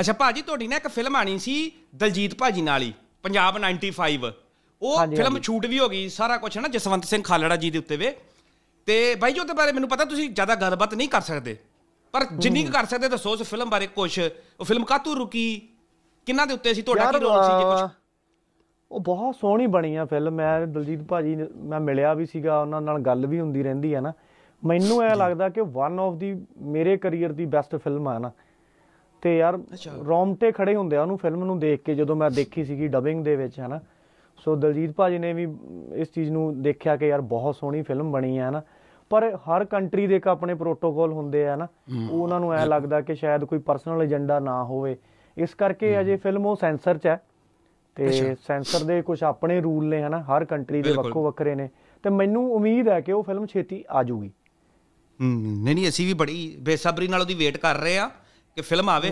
ਅੱਛਾ ਭਾਜੀ ਤੁਹਾਡੀ ਨਾ ਇੱਕ ਫਿਲਮ ਆਣੀ ਸੀ ਦਲਜੀਤ ਭਾਜੀ ਨਾਲ ਹੀ ਪੰਜਾਬ 95 ਉਹ ਫਿਲਮ ਛੂਟ ਵੀ ਹੋ ਗਈ ਸਾਰਾ ਕੁਝ ਹੈ ਨਾ ਜਸਵੰਤ ਸਿੰਘ ਖਾਲੜਾ ਜੀ ਦੇ ਉੱਤੇ ਵੇ ਤੇ ਬਾਈ ਜੀ ਉਹਦੇ ਬਾਰੇ ਮੈਨੂੰ ਪਤਾ ਤੁਸੀਂ ਜ਼ਿਆਦਾ ਗੱਲਬਾਤ ਨਹੀਂ ਕਰ ਸਕਦੇ ਪਰ ਜਿੰਨੀ ਕੁ ਕਰ ਸਕਦੇ ਦੱਸੋ ਉਸ ਫਿਲਮ ਬਾਰੇ ਕੁਝ ਉਹ ਫਿਲਮ ਕਾਤੂ ਰੁਕੀ ਕਿੰਨਾ ਦੇ ਉੱਤੇ ਸੀ ਤੁਹਾਡਾ ਕੀ ਰੋਲ ਸੀ ਜੇ ਕੁਝ ਉਹ ਬਹੁਤ ਸੋਹਣੀ ਬਣੀ ਆ ਫਿਲਮ ਮੈਂ ਦਲਜੀਤ ਭਾਜੀ ਮੈਂ ਮਿਲਿਆ ਵੀ ਸੀਗਾ ਉਹਨਾਂ ਨਾਲ ਗੱਲ ਵੀ ਹੁੰਦੀ ਰਹਿੰਦੀ ਆ ਨਾ ਮੈਨੂੰ ਇਹ ਲੱਗਦਾ ਕਿ ਵਨ ਆਫ ਦੀ ਮੇਰੇ ਕੈਰੀਅਰ ਦੀ ਬੈਸਟ ਫਿਲਮ ਆ ਨਾ ਤੇ ਯਾਰ ਰੋਮਟੇ ਖੜੇ ਹੁੰਦੇ ਆ ਉਹਨੂੰ ਫਿਲਮ ਨੂੰ ਦੇਖ ਕੇ ਜਦੋਂ ਮੈਂ ਦੇਖੀ ਸੀਗੀ ਡਬਿੰਗ ਦੇ ਵਿੱਚ ਹਨਾ ਸੋ ਦਲਜੀਤ ਭਾਜੀ ਨੇ ਵੀ ਇਸ ਚੀਜ਼ ਨੂੰ ਦੇਖਿਆ ਕਿ ਯਾਰ ਬਹੁਤ ਸੋਹਣੀ ਫਿਲਮ ਬਣੀ ਹੈ ਹਨਾ ਪਰ ਹਰ ਕੰਟਰੀ ਦੇ ਇੱਕ ਆਪਣੇ ਪ੍ਰੋਟੋਕੋਲ ਹੁੰਦੇ ਆ ਨਾ ਉਹ ਉਹਨਾਂ ਨੂੰ ਐ ਲੱਗਦਾ ਕਿ ਸ਼ਾਇਦ ਕੋਈ ਪਰਸਨਲ ਏਜੰਡਾ ਨਾ ਹੋਵੇ ਇਸ ਕਰਕੇ ਅਜੇ ਫਿਲਮ ਉਹ ਸੈਂਸਰ 'ਚ ਹੈ ਤੇ ਸੈਂਸਰ ਦੇ ਕੁਝ ਆਪਣੇ ਰੂਲ ਨੇ ਹਨਾ ਹਰ ਕੰਟਰੀ ਦੇ ਵੱਖੋ ਵੱਖਰੇ ਨੇ ਤੇ ਮੈਨੂੰ ਉਮੀਦ ਹੈ ਕਿ ਉਹ ਫਿਲਮ ਛੇਤੀ ਆ ਜਾਊਗੀ ਨਹੀਂ ਨਹੀਂ ਅਸੀਂ ਵੀ ਬੜੀ ਬੇਸਬਰੀ ਨਾਲ ਉਹਦੀ ਵੇਟ ਕਰ ਰਹੇ ਆ ਕਿ ਫਿਲਮ ਆਵੇ